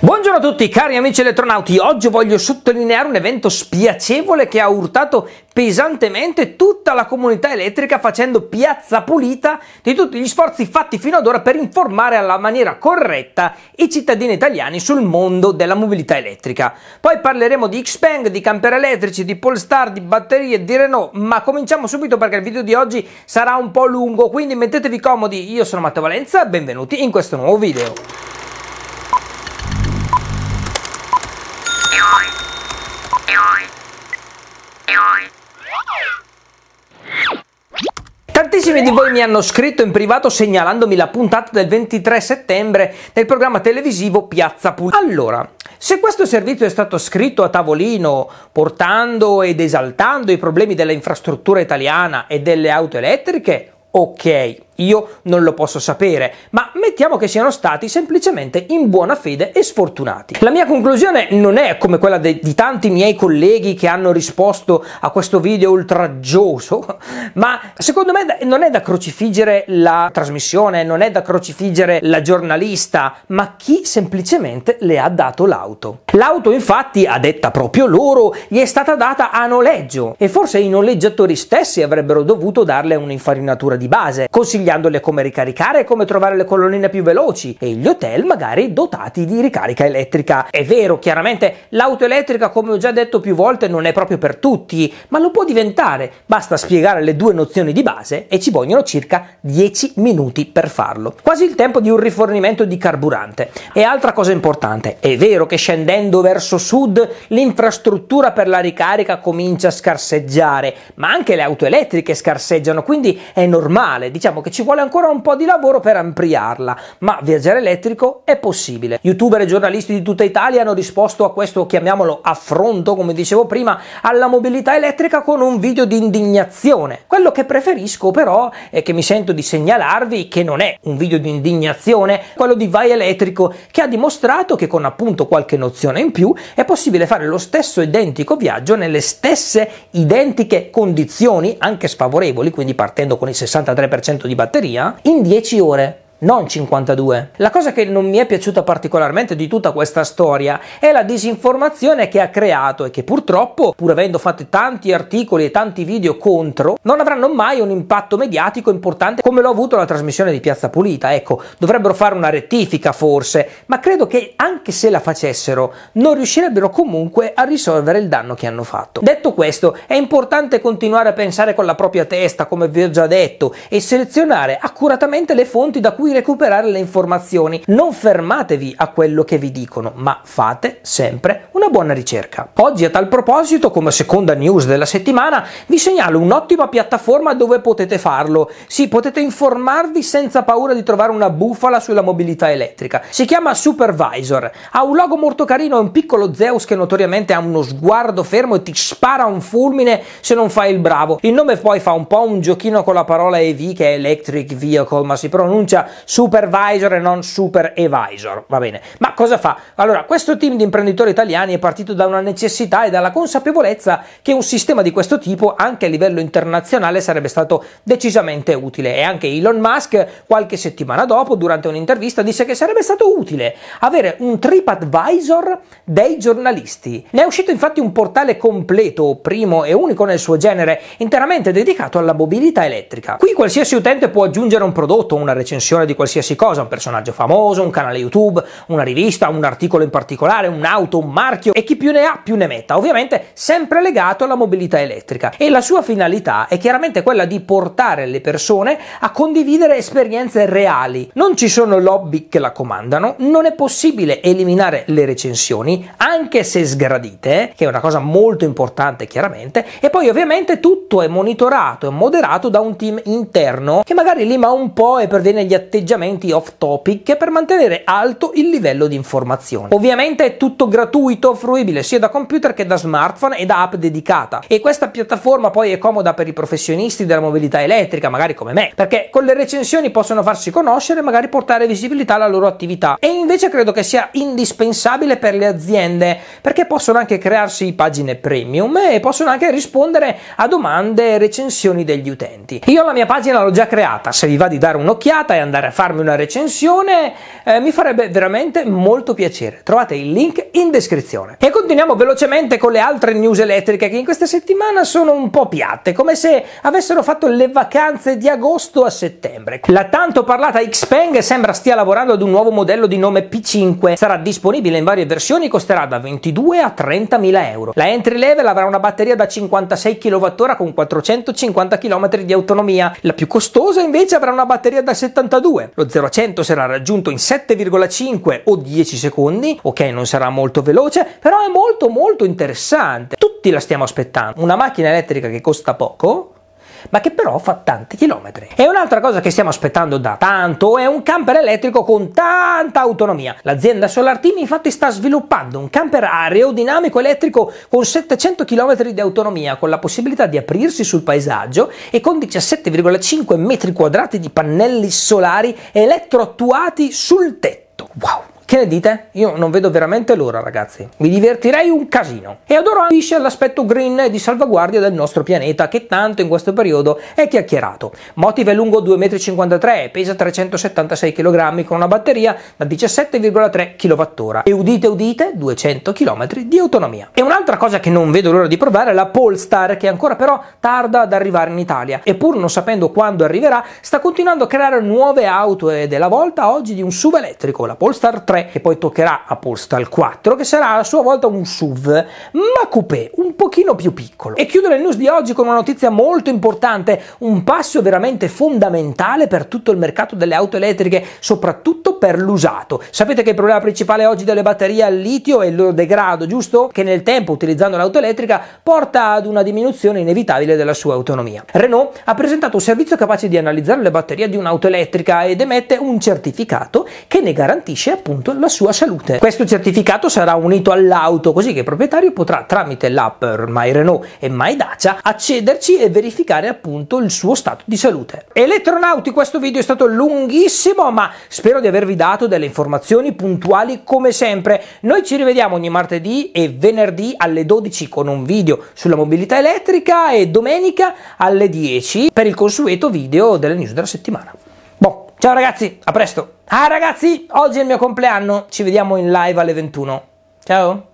Buongiorno a tutti cari amici elettronauti, oggi voglio sottolineare un evento spiacevole che ha urtato pesantemente tutta la comunità elettrica facendo piazza pulita di tutti gli sforzi fatti fino ad ora per informare alla maniera corretta i cittadini italiani sul mondo della mobilità elettrica. Poi parleremo di Xpeng, di camper elettrici, di Polestar, di batterie, di Renault, ma cominciamo subito perché il video di oggi sarà un po' lungo, quindi mettetevi comodi, io sono Matteo Valenza, benvenuti in questo nuovo video. Tantissimi di voi mi hanno scritto in privato segnalandomi la puntata del 23 settembre del programma televisivo Piazza Pul. Allora, se questo servizio è stato scritto a tavolino, portando ed esaltando i problemi della infrastruttura italiana e delle auto elettriche, ok io non lo posso sapere, ma mettiamo che siano stati semplicemente in buona fede e sfortunati. La mia conclusione non è come quella de- di tanti miei colleghi che hanno risposto a questo video oltraggioso, ma secondo me da- non è da crocifiggere la trasmissione, non è da crocifiggere la giornalista, ma chi semplicemente le ha dato l'auto. L'auto infatti, a detta proprio loro, gli è stata data a noleggio e forse i noleggiatori stessi avrebbero dovuto darle un'infarinatura di base, consigliando consigliandole come ricaricare e come trovare le colonnine più veloci e gli hotel magari dotati di ricarica elettrica. È vero, chiaramente l'auto elettrica, come ho già detto più volte, non è proprio per tutti, ma lo può diventare. Basta spiegare le due nozioni di base e ci vogliono circa 10 minuti per farlo. Quasi il tempo di un rifornimento di carburante. E altra cosa importante, è vero che scendendo verso sud l'infrastruttura per la ricarica comincia a scarseggiare, ma anche le auto elettriche scarseggiano, quindi è normale, diciamo che ci ci vuole ancora un po' di lavoro per ampliarla, ma viaggiare elettrico è possibile. Youtuber e giornalisti di tutta Italia hanno risposto a questo, chiamiamolo affronto, come dicevo prima, alla mobilità elettrica con un video di indignazione. Quello che preferisco però è che mi sento di segnalarvi che non è un video di indignazione, quello di Vai Elettrico, che ha dimostrato che con appunto qualche nozione in più è possibile fare lo stesso identico viaggio nelle stesse identiche condizioni, anche sfavorevoli, quindi partendo con il 63% di batteria batteria in 10 ore non 52. La cosa che non mi è piaciuta particolarmente di tutta questa storia è la disinformazione che ha creato e che purtroppo, pur avendo fatto tanti articoli e tanti video contro, non avranno mai un impatto mediatico importante come l'ho avuto la trasmissione di Piazza Pulita. Ecco, dovrebbero fare una rettifica forse, ma credo che anche se la facessero non riuscirebbero comunque a risolvere il danno che hanno fatto. Detto questo, è importante continuare a pensare con la propria testa, come vi ho già detto, e selezionare accuratamente le fonti da cui cui recuperare le informazioni. Non fermatevi a quello che vi dicono, ma fate sempre una buona ricerca. Oggi a tal proposito, come seconda news della settimana, vi segnalo un'ottima piattaforma dove potete farlo. Sì, potete informarvi senza paura di trovare una bufala sulla mobilità elettrica. Si chiama Supervisor, ha un logo molto carino, è un piccolo Zeus che notoriamente ha uno sguardo fermo e ti spara un fulmine se non fai il bravo. Il nome poi fa un po' un giochino con la parola EV che è Electric Vehicle, ma si pronuncia supervisor e non super advisor, va bene. Ma cosa fa? Allora, questo team di imprenditori italiani è partito da una necessità e dalla consapevolezza che un sistema di questo tipo anche a livello internazionale sarebbe stato decisamente utile e anche Elon Musk qualche settimana dopo durante un'intervista disse che sarebbe stato utile avere un trip advisor dei giornalisti. Ne è uscito infatti un portale completo, primo e unico nel suo genere, interamente dedicato alla mobilità elettrica. Qui qualsiasi utente può aggiungere un prodotto, una recensione di qualsiasi cosa, un personaggio famoso, un canale YouTube, una rivista, un articolo in particolare, un'auto, un marchio e chi più ne ha più ne metta, ovviamente sempre legato alla mobilità elettrica e la sua finalità è chiaramente quella di portare le persone a condividere esperienze reali. Non ci sono lobby che la comandano, non è possibile eliminare le recensioni, anche se sgradite, che è una cosa molto importante chiaramente, e poi ovviamente tutto è monitorato e moderato da un team interno che magari lima un po' e perviene gli attenti atteggiamenti off topic per mantenere alto il livello di informazione. Ovviamente è tutto gratuito, fruibile sia da computer che da smartphone e da app dedicata e questa piattaforma poi è comoda per i professionisti della mobilità elettrica, magari come me, perché con le recensioni possono farsi conoscere e magari portare visibilità alla loro attività. E invece credo che sia indispensabile per le aziende perché possono anche crearsi pagine premium e possono anche rispondere a domande e recensioni degli utenti. Io la mia pagina l'ho già creata, se vi va di dare un'occhiata e andare a farmi una recensione eh, mi farebbe veramente molto piacere. Trovate il link in descrizione. E continuiamo velocemente con le altre news elettriche che in questa settimana sono un po' piatte, come se avessero fatto le vacanze di agosto a settembre. La tanto parlata Xpeng sembra stia lavorando ad un nuovo modello di nome P5, sarà disponibile in varie versioni e costerà da 22 a 30.000 euro. La entry level avrà una batteria da 56 kWh con 450 km di autonomia, la più costosa invece avrà una batteria da 72 2. Lo 0 a 100 sarà raggiunto in 7,5 o 10 secondi, ok non sarà molto veloce, però è molto molto interessante. Tutti la stiamo aspettando. Una macchina elettrica che costa poco ma che però fa tanti chilometri. E un'altra cosa che stiamo aspettando da tanto è un camper elettrico con tanta autonomia. L'azienda Solartini infatti sta sviluppando un camper aerodinamico elettrico con 700 km di autonomia, con la possibilità di aprirsi sul paesaggio e con 17,5 metri quadrati di pannelli solari elettroattuati sul tetto. Wow! Che ne dite? Io non vedo veramente l'ora, ragazzi. Mi divertirei un casino. E adoro anche l'aspetto green di salvaguardia del nostro pianeta, che tanto in questo periodo è chiacchierato. Motive è lungo 2,53 m, pesa 376 kg con una batteria da 17,3 kWh e udite udite 200 km di autonomia. E un'altra cosa che non vedo l'ora di provare è la Polestar, che ancora però tarda ad arrivare in Italia. E pur non sapendo quando arriverà, sta continuando a creare nuove auto ed è la volta oggi di un sub elettrico, la Polestar 3 3 e poi toccherà apposta al 4 che sarà a sua volta un SUV ma coupé un pochino più piccolo. E chiudo le news di oggi con una notizia molto importante, un passo veramente fondamentale per tutto il mercato delle auto elettriche, soprattutto per l'usato. Sapete che il problema principale oggi delle batterie al litio è il loro degrado, giusto? Che nel tempo utilizzando l'auto elettrica porta ad una diminuzione inevitabile della sua autonomia. Renault ha presentato un servizio capace di analizzare le batterie di un'auto elettrica ed emette un certificato che ne garantisce appunto appunto la sua salute. Questo certificato sarà unito all'auto così che il proprietario potrà tramite l'app My Renault e My Dacia accederci e verificare appunto il suo stato di salute. Elettronauti, questo video è stato lunghissimo ma spero di avervi dato delle informazioni puntuali come sempre. Noi ci rivediamo ogni martedì e venerdì alle 12 con un video sulla mobilità elettrica e domenica alle 10 per il consueto video delle news della settimana. Ciao ragazzi, a presto. Ah ragazzi, oggi è il mio compleanno, ci vediamo in live alle 21. Ciao.